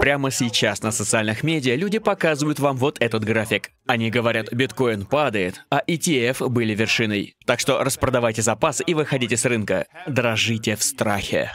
Прямо сейчас на социальных медиа люди показывают вам вот этот график. Они говорят, биткоин падает, а ETF были вершиной. Так что распродавайте запас и выходите с рынка. Дрожите в страхе.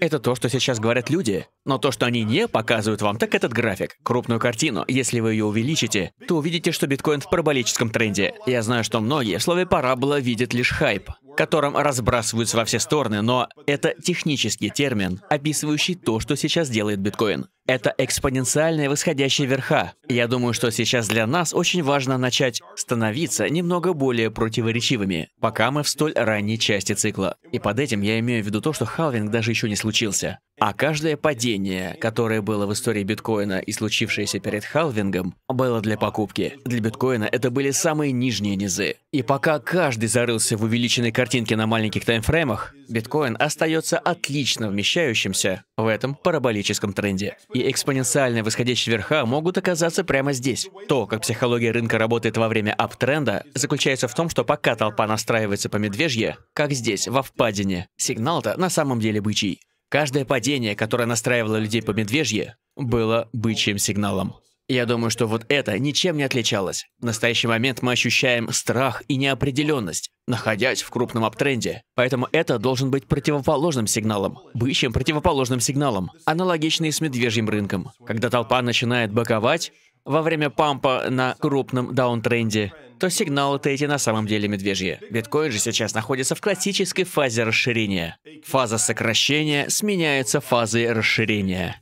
Это то, что сейчас говорят люди. Но то, что они не показывают вам, так этот график, крупную картину. Если вы ее увеличите, то увидите, что биткоин в параболическом тренде. Я знаю, что многие в слове «парабола» видят лишь хайп, которым разбрасываются во все стороны, но это технический термин, описывающий то, что сейчас делает биткоин. Это экспоненциальные восходящие верха. Я думаю, что сейчас для нас очень важно начать становиться немного более противоречивыми, пока мы в столь ранней части цикла. И под этим я имею в виду то, что халвинг даже еще не случился. А каждое падение, которое было в истории биткоина и случившееся перед халвингом, было для покупки. Для биткоина это были самые нижние низы. И пока каждый зарылся в увеличенной картинке на маленьких таймфреймах, биткоин остается отлично вмещающимся в этом параболическом тренде. И экспоненциально восходящие верха могут оказаться прямо здесь. То, как психология рынка работает во время аптренда, заключается в том, что пока толпа настраивается по медвежье, как здесь, во впадине, сигнал-то на самом деле бычий. Каждое падение, которое настраивало людей по медвежье, было бычьим сигналом. Я думаю, что вот это ничем не отличалось. В настоящий момент мы ощущаем страх и неопределенность, находясь в крупном аптренде. Поэтому это должен быть противоположным сигналом. Бычьим противоположным сигналом. аналогичный с медвежьим рынком. Когда толпа начинает боковать во время пампа на крупном даунтренде, то сигналы-то эти на самом деле медвежьи. Биткоин же сейчас находится в классической фазе расширения. Фаза сокращения сменяется фазой расширения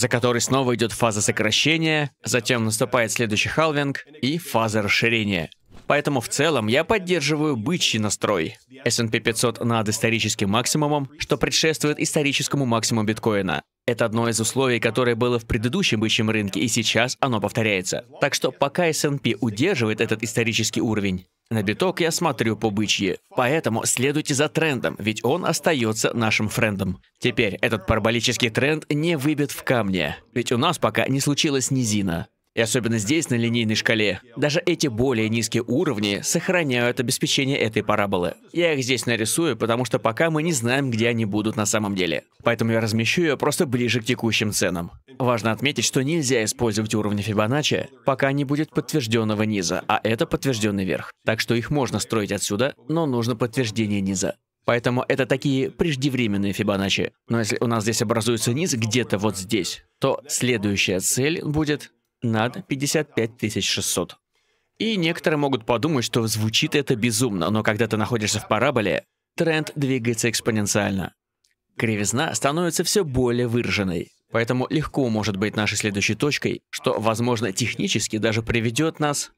за которой снова идет фаза сокращения, затем наступает следующий халвинг и фаза расширения. Поэтому в целом я поддерживаю бычий настрой. S&P 500 над историческим максимумом, что предшествует историческому максимуму биткоина. Это одно из условий, которое было в предыдущем бычьем рынке, и сейчас оно повторяется. Так что пока S&P удерживает этот исторический уровень, на биток я смотрю побычье, поэтому следуйте за трендом, ведь он остается нашим френдом. Теперь этот параболический тренд не выбит в камне, ведь у нас пока не случилась низина. И особенно здесь, на линейной шкале, даже эти более низкие уровни сохраняют обеспечение этой параболы. Я их здесь нарисую, потому что пока мы не знаем, где они будут на самом деле. Поэтому я размещу ее просто ближе к текущим ценам. Важно отметить, что нельзя использовать уровни Фибоначчи, пока не будет подтвержденного низа, а это подтвержденный верх. Так что их можно строить отсюда, но нужно подтверждение низа. Поэтому это такие преждевременные Фибоначчи. Но если у нас здесь образуется низ где-то вот здесь, то следующая цель будет над 55 600. И некоторые могут подумать, что звучит это безумно, но когда ты находишься в параболе, тренд двигается экспоненциально. Кривизна становится все более выраженной. Поэтому легко может быть нашей следующей точкой, что, возможно, технически даже приведет нас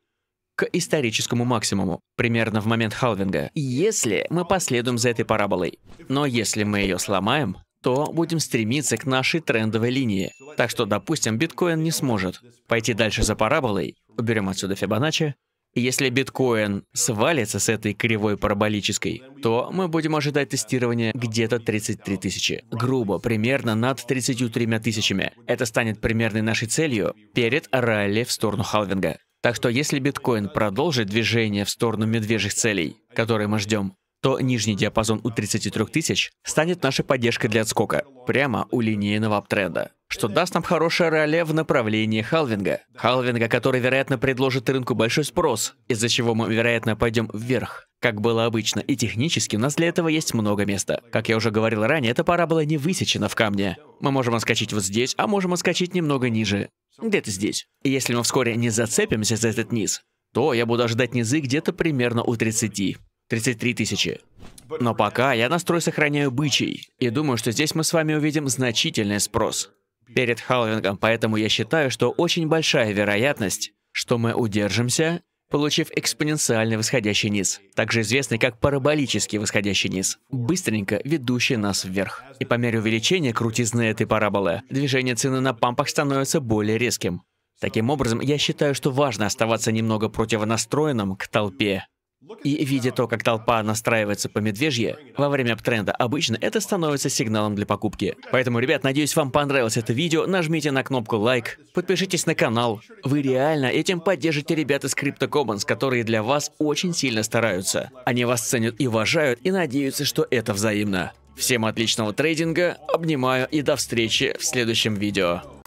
к историческому максимуму, примерно в момент халвинга, если мы последуем за этой параболой. Но если мы ее сломаем, то будем стремиться к нашей трендовой линии. Так что, допустим, биткоин не сможет пойти дальше за параболой, уберем отсюда Фибоначчи, если биткоин свалится с этой кривой параболической, то мы будем ожидать тестирования где-то 33 тысячи. Грубо, примерно над 33 тысячами. Это станет примерной нашей целью перед ралли в сторону халвинга. Так что если биткоин продолжит движение в сторону медвежьих целей, которые мы ждем, то нижний диапазон у 33 тысяч станет нашей поддержкой для отскока, прямо у линейного аптренда что даст нам хорошее реле в направлении халвинга. Халвинга, который, вероятно, предложит рынку большой спрос, из-за чего мы, вероятно, пойдем вверх как было обычно, и технически у нас для этого есть много места. Как я уже говорил ранее, эта пара была не высечена в камне. Мы можем отскочить вот здесь, а можем отскочить немного ниже. Где-то здесь. И если мы вскоре не зацепимся за этот низ, то я буду ожидать низы где-то примерно у 30. 33 тысячи. Но пока я настрой сохраняю бычий, и думаю, что здесь мы с вами увидим значительный спрос перед халвингом, поэтому я считаю, что очень большая вероятность, что мы удержимся, получив экспоненциальный восходящий низ, также известный как параболический восходящий низ, быстренько ведущий нас вверх. И по мере увеличения крутизны этой параболы, движение цены на пампах становится более резким. Таким образом, я считаю, что важно оставаться немного противонастроенным к толпе, и видя то, как толпа настраивается по медвежье во время тренда, обычно это становится сигналом для покупки. Поэтому, ребят, надеюсь, вам понравилось это видео. Нажмите на кнопку лайк, подпишитесь на канал. Вы реально этим поддержите ребят из Crypto Commons, которые для вас очень сильно стараются. Они вас ценят и уважают, и надеются, что это взаимно. Всем отличного трейдинга, обнимаю и до встречи в следующем видео.